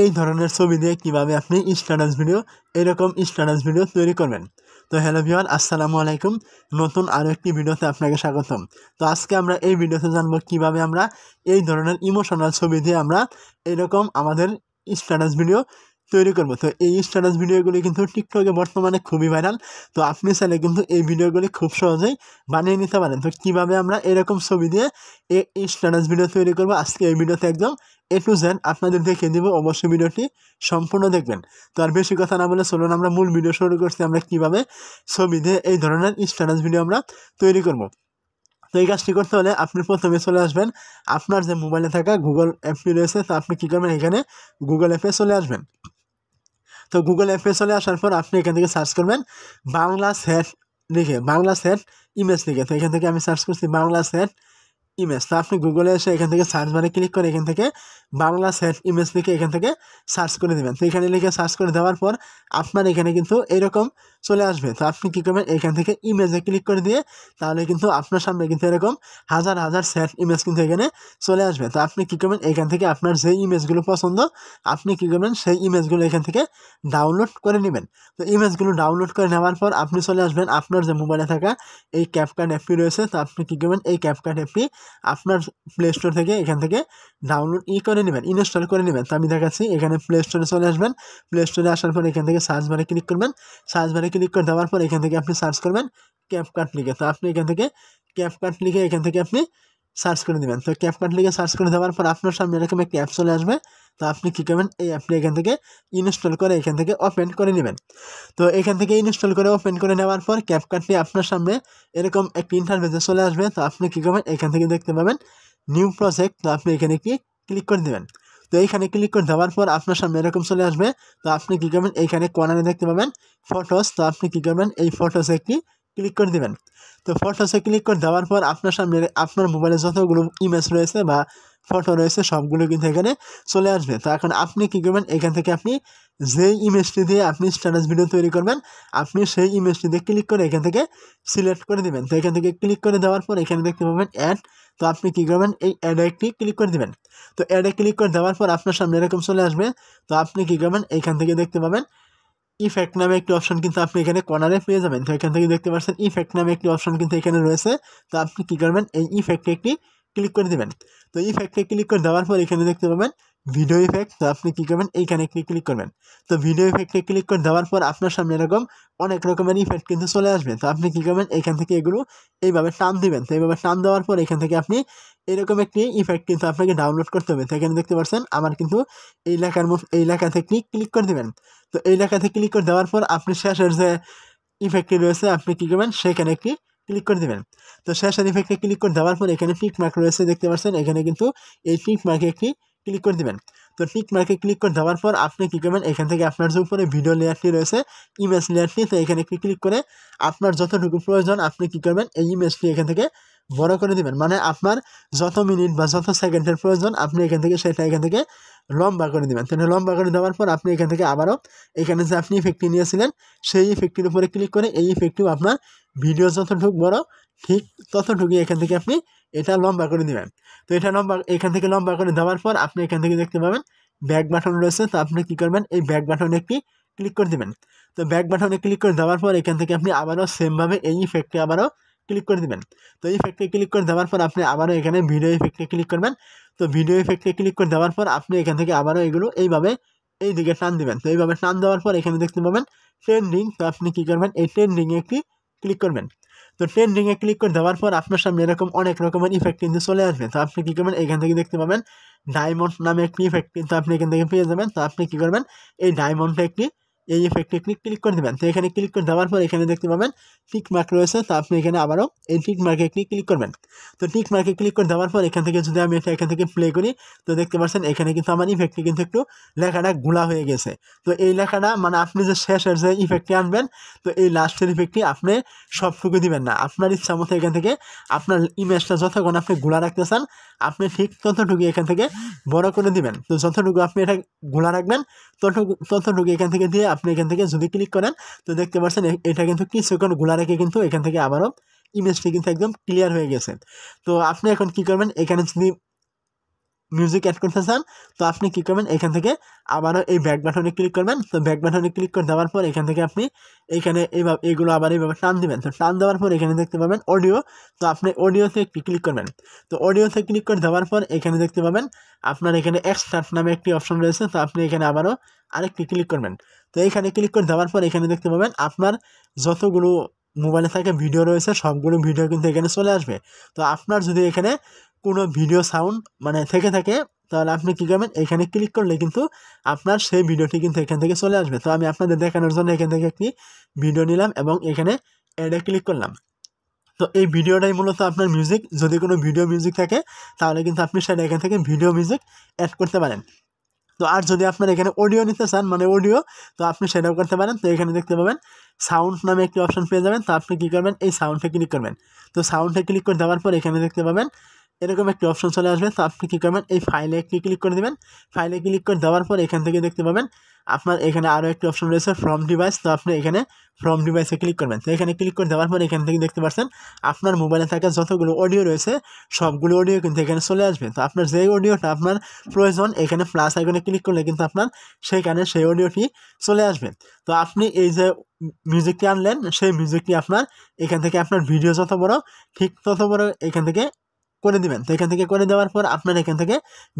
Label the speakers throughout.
Speaker 1: এই ধরনের ছবি দিয়ে কীভাবে আপনি স্ট্যাটাস ভিডিও এরকম স্ট্যাটাস ভিডিও তৈরি করবেন তো হ্যালো ভিওয়ার আসসালামু আলাইকুম নতুন আরও একটি ভিডিওতে আপনাকে স্বাগতম তো আজকে আমরা এই ভিডিওতে জানবো কিভাবে আমরা এই ধরনের ইমোশনাল ছবি দিয়ে আমরা এরকম আমাদের স্ট্যাটাস ভিডিও তৈরি করবো তো এই স্ট্যাটাস ভিডিওগুলি কিন্তু টিকটকে বর্তমানে খুবই ভাইরাল তো আপনি চাইলে কিন্তু এই ভিডিওগুলি খুব সহজেই বানিয়ে নিতে পারেন তো কীভাবে আমরা এরকম ছবি দিয়ে এই স্ট্যাটাস ভিডিও তৈরি করবো আজকে এই ভিডিওতে একদম এ টু জেন আপনাদের দেখে দেবো অবশ্যই ভিডিওটি সম্পূর্ণ দেখবেন তো আর বেশি কথা না বলে চলুন আমরা মূল ভিডিও শুরু করছি আমরা কীভাবে ছবি দিয়ে এই ধরনের স্ট্যাটাস ভিডিও আমরা তৈরি করবো তো এই কাজটি করতে হলে আপনি প্রথমে চলে আসবেন আপনার যে মোবাইলে থাকা গুগল অ্যাপটি রয়েছে তা আপনি কী করবেন এখানে গুগল অ্যাপে চলে আসবেন তো গুগল অ্যাপে চলে আসার পর আপনি এখান থেকে সার্চ করবেন বাংলা সেট লিখে বাংলা সেট ইমেজ লিখে তো এখান থেকে আমি সার্চ করছি বাংলা সেট ইমেজ তো আপনি গুগলে এসে এখান থেকে সার্চ বারে ক্লিক করে এখান থেকে বাংলা সেট ইমেজ লিখে এখান থেকে সার্চ করে দেবেন তো এখানে লিখে সার্চ করে দেওয়ার পর আপনার এখানে কিন্তু এরকম চলে আসবে তো আপনি কী করবেন এখান থেকে ইমেজে ক্লিক করে দিয়ে তাহলে কিন্তু আপনার সামনে কিন্তু এরকম হাজার হাজার স্যাট ইমেজ কিন্তু এখানে চলে আসবে তো আপনি কী করবেন এখান থেকে আপনার যে ইমেজগুলো পছন্দ আপনি কী করবেন সেই ইমেজগুলো এখান থেকে ডাউনলোড করে নেবেন তো ইমেজগুলো ডাউনলোড করে নেওয়ার পর আপনি চলে আসবেন আপনার যে মোবাইলে থাকা এই ক্যাপকার্ড অ্যাপটি রয়েছে তো আপনি কী করবেন এই ক্যাপকার্ড অ্যাপটি আপনার প্লে স্টোর থেকে এখান থেকে ডাউনলোড ই করে নেবেন ইনস্টল করে নেবেন তো আমি দেখাচ্ছি এখানে প্লে স্টোরে চলে আসবেন প্লে স্টোরে আসার পর এখান থেকে সার্চ বারে ক্লিক করবেন সার্চ বারে ক্লিক করে দেওয়ার পর এখান থেকে আপনি সার্চ করবেন ক্যাপকাট লিখে তো আপনি এখান থেকে ক্যাপকাট লিখে এখান থেকে আপনি সার্চ করে দেবেন তো ক্যাপকাট লিখে সার্চ করে দেওয়ার পর আপনার সামনে এরকম একটি অ্যাপ চলে আসবে তো আপনি কী করবেন এই অ্যাপটি এখান থেকে ইনস্টল করে এখান থেকে ওপেন করে নেবেন তো এখান থেকে ইনস্টল করে ওপেন করে নেওয়ার পর ক্যাপকাটটি আপনার সামনে এরকম একটি ইন্টারভেসে চলে আসবে তো আপনি কী করবেন এখান থেকে দেখতে পাবেন নিউ প্রজেক্ট তো আপনি এখানে কি ক্লিক করে দেবেন তো এইখানে ক্লিক করে দেওয়ার পর আপনার সামনে এরকম চলে আসবে তো আপনি কী করবেন এইখানে কর্নারে দেখতে পাবেন ফটোস তো আপনি কী করবেন এই ফটোসে একটি ক্লিক করে দেবেন তো ফটোসে ক্লিক করে দেওয়ার পর আপনার সামনে আপনার মোবাইলে যতগুলো ইমেজ রয়েছে বা ফটো রয়েছে সবগুলো কিন্তু এখানে চলে আসবে তো এখন আপনি কী করবেন এখান থেকে আপনি যেই ইমেজটি দিয়ে আপনি স্ট্যাটাস ভিডিও তৈরি করবেন আপনি সেই ইমেজটিতে ক্লিক করে এখান থেকে সিলেক্ট করে দেবেন তো এখান থেকে ক্লিক করে দেওয়ার পর এখানে দেখতে পাবেন অ্যাড তো আপনি কী করবেন এই অ্যাডে একটি ক্লিক করে দেবেন তো অ্যাডে ক্লিক করে দেওয়ার পর আপনার সামনে এরকম চলে আসবে তো আপনি কী করবেন এখান থেকে দেখতে পাবেন ইফেক্ট নামে একটি অপশন কিন্তু আপনি এখানে কর্নারে পেয়ে যাবেন তো এখান থেকে দেখতে পাচ্ছেন ইফেক্ট নামে একটি অপশন কিন্তু এখানে রয়েছে তো আপনি কী করবেন এই ইফেক্টে একটি ক্লিক করে দেবেন তো ইফেক্টে ক্লিক করে দেওয়ার পর এখানে দেখতে পাবেন ভিডিও ইফেক্ট তো আপনি কী করবেন এইখানে একটি ক্লিক করবেন তো ভিডিও ইফেক্টে ক্লিক করে দেওয়ার পর আপনার সামনে এরকম অনেক রকমের ইফেক্ট কিন্তু চলে আসবে তো আপনি কী করবেন এখান থেকে এগুলো এইভাবে টান দিবেন তো এইভাবে টান দেওয়ার পর এখান থেকে আপনি এরকম একটি ইফেক্ট কিন্তু আপনাকে ডাউনলোড করতে হবে তো এখানে দেখতে পাচ্ছেন আমার কিন্তু এই লেখার এই এলাকা থেকে ক্লিক করে দেবেন তো এই থেকে ক্লিক করে দেওয়ার পর আপনি শেষের যে ইফেক্টটি রয়েছে আপনি কী করবেন সেখানে একটি ক্লিক করে দেবেন তো শেষের ইফেক্টে ক্লিক করে দেওয়ার পর এখানে টিক মার্ক রয়েছে দেখতে পাচ্ছেন এখানে কিন্তু এই টিক মার্কে একটি ক্লিক করে দেবেন তো টিক মার্কে ক্লিক করে দেওয়ার পর আপনি কী করবেন এখান থেকে আপনার যে উপরে ভিডিও লেয়ারটি রয়েছে ইমেজ লেয়ারটি তো এখানে একটি ক্লিক করে আপনার যতটুকু প্রয়োজন আপনি কী করবেন এই ইমেজটি এখান থেকে বড় করে দেবেন মানে আপনার যত মিনিট বা যত সেকেন্ডের প্রয়োজন আপনি এখান থেকে সেটা এখান থেকে লম্বা করে দেবেন তাহলে লম্বা করে দেওয়ার পর আপনি এখান থেকে আবারও এখানে যে আপনি ইফেক্টটি নিয়েছিলেন সেই ইফেক্টটির উপরে ক্লিক করে এই ইফেক্টটিও আপনার ভিডিও যতটুকু বড় ঠিক ততটুকুই এখান থেকে আপনি এটা লম্বা করে দেবেন তো এটা লম্বা এখান থেকে লম্বা করে দেওয়ার পর আপনি এখান থেকে দেখতে পাবেন ব্যাক বাটন রয়েছে তো আপনি কী করবেন এই ব্যাক বাটনে একটি ক্লিক করে দেবেন তো ব্যাক বাটনে ক্লিক করে দেওয়ার পর এখান থেকে আপনি আবারও সেমভাবে এই ইফেক্টে আবারও ক্লিক করে দেবেন তো ইফেক্টে ক্লিক করে দেওয়ার পর আপনি আবারও এখানে ভিডিও ইফেক্টে ক্লিক করবেন তো ভিডিও ইফেক্টে ক্লিক করে দেওয়ার পর আপনি এখান থেকে আবারও এগুলো এইভাবে এই দিকে টান দেবেন তো এইভাবে টান দেওয়ার পর এখানে দেখতে পাবেন ট্রেন্ডিং তো আপনি কী করবেন এই ট্রেন্ডিংয়ে একটি ক্লিক করবেন তো রিংয়ে ক্লিক করে দেওয়ার পর আপনার সামনে এরকম অনেক রকমের ইফেক্ট কিন্তু চলে আসবে তো আপনি কী করবেন এখান থেকে দেখতে পাবেন ডায়মন্ড নামে একটি ইফেক্ট কিন্তু আপনি এখান থেকে পেয়ে যাবেন তো আপনি কী করবেন এই ডায়মন্ডটা একটি এই এফেক্ট ক্লিক ক্লিক করে দেবেন তো এখানে ক্লিক করে দেওয়ার পর এখানে দেখতে পাবেন টিক মার্ক রয়েছে তো আপনি এখানে আবারও এই টিক মার্কে ক্লিক করবেন তো টিক মার্কে ক্লিক করে দেওয়ার পর এখান থেকে যদি আমি এটা এখান থেকে প্লে করি তো দেখতে পাচ্ছেন এখানে কিন্তু আমার ইফেক্টটি কিন্তু একটু লেখাটা গোলা হয়ে গেছে তো এই লেখাটা মানে আপনি যে শেষের যে ইফেক্টটি আনবেন তো এই লাস্টের ইফেক্টটি আপনি সবটুকু দিবেন না আপনার ইচ্ছা মতো এখান থেকে আপনার ইমেজটা যতক্ষণ আপনি গোলা রাখতে চান আপনি ঠিক ততটুকু এখান থেকে বড় করে দিবেন তো যতটুকু আপনি এটা গোলা রাখবেন ততটুকু ততটুকু এখান থেকে দিয়ে আপনি এখান থেকে যদি ক্লিক করেন তো দেখতে পাচ্ছেন এটা কিন্তু কিছু এখন গোলা রেখে কিন্তু এখান থেকে আবারও ইমেজটি কিন্তু একদম ক্লিয়ার হয়ে গেছে তো আপনি এখন কি করবেন এখানে যদি মিউজিক অ্যাড করতে চান তো আপনি কী করবেন এখান থেকে আবারও এই ব্যাক বাটনে ক্লিক করবেন তো ব্যাক বাটনে ক্লিক করে দেওয়ার পর এখান থেকে আপনি এইখানে এইভাবে এইগুলো আবার এইভাবে টান দেবেন তো টান দেওয়ার পর এখানে দেখতে পাবেন অডিও তো আপনি অডিওতে ক্লিক করবেন তো অডিওতে ক্লিক করে দেওয়ার পর এখানে দেখতে পাবেন আপনার এখানে এক্সট্রাট নামে একটি অপশন রয়েছে তো আপনি এখানে আবারও আরেকটি ক্লিক করবেন তো এখানে ক্লিক করে দেওয়ার পর এখানে দেখতে পাবেন আপনার যতগুলো মোবাইলে থাকে ভিডিও রয়েছে সবগুলো ভিডিও কিন্তু এখানে চলে আসবে তো আপনার যদি এখানে কোনো ভিডিও সাউন্ড মানে থেকে থাকে তাহলে আপনি কী করবেন এখানে ক্লিক করলে কিন্তু আপনার সেই ভিডিওটি কিন্তু এখান থেকে চলে আসবে তো আমি আপনাদের দেখানোর জন্য এখান থেকে একটি ভিডিও নিলাম এবং এখানে অ্যাডে ক্লিক করলাম তো এই ভিডিওটাই মূলত আপনার মিউজিক যদি কোনো ভিডিও মিউজিক থাকে তাহলে কিন্তু আপনি সেটা এখান থেকে ভিডিও মিউজিক অ্যাড করতে পারেন তো আর যদি আপনার এখানে অডিও নিতে চান মানে অডিও তো আপনি সেটাও করতে পারেন তো এখানে দেখতে পাবেন সাউন্ড নামে একটি অপশন পেয়ে যাবেন তো আপনি কী করবেন এই সাউন্ডে ক্লিক করবেন তো সাউন্ডে ক্লিক করে দেওয়ার পর এখানে দেখতে পাবেন এরকম একটি অপশন চলে আসবে তো আপনি কী করবেন এই ফাইলে একটি ক্লিক করে দেবেন ফাইলে ক্লিক করে দেওয়ার পর এখান থেকে দেখতে পাবেন আপনার এখানে আরও একটি অপশন রয়েছে ফ্রম ডিভাইস তো আপনি এখানে ফ্রম ডিভাইসে ক্লিক করবেন তো এখানে ক্লিক করে দেওয়ার পর এখান থেকে দেখতে পাচ্ছেন আপনার মোবাইলে থাকা যতগুলো অডিও রয়েছে সবগুলো অডিও কিন্তু এখানে চলে আসবে তো আপনার যে অডিওটা আপনার প্রয়োজন এখানে প্লাস আইকনে ক্লিক করলে কিন্তু আপনার সেখানে সেই অডিওটি চলে আসবে তো আপনি এই যে মিউজিকটি আনলেন সেই মিউজিকটি আপনার এখান থেকে আপনার ভিডিও যত বড় ঠিক তত বড় এখান থেকে করে দিবেন তো এখান থেকে করে দেওয়ার পর আপনার এখান থেকে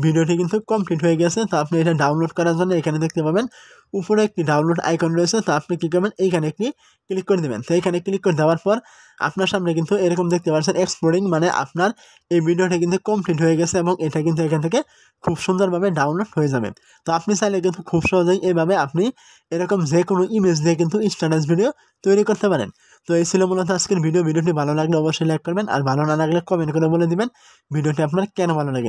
Speaker 1: ভিডিওটি কিন্তু কমপ্লিট হয়ে গেছে তো আপনি এটা ডাউনলোড করার জন্য এখানে দেখতে পাবেন উপরে একটি ডাউনলোড আইকন রয়েছে তো আপনি কী করবেন এইখানে একটি ক্লিক করে দেবেন তো এইখানে ক্লিক করে দেওয়ার পর আপনার সামনে কিন্তু এরকম দেখতে পাচ্ছেন এক্সপ্লোরিং মানে আপনার এই ভিডিওটা কিন্তু কমপ্লিট হয়ে গেছে এবং এটা কিন্তু এখান থেকে খুব সুন্দরভাবে ডাউনলোড হয়ে যাবে তো আপনি চাইলে কিন্তু খুব সহজেই এভাবে আপনি এরকম যে কোনো ইমেজ দিয়ে কিন্তু স্ট্যাটাস ভিডিও তৈরি করতে পারেন তো এই ছিল মূলত আজকের ভিডিও ভিডিওটি ভালো লাগলে অবশ্যই লাইক করবেন আর ভালো না লাগলে কমেন্ট করে বলে দিবেন ভিডিওটি আপনার কেন ভালো লাগে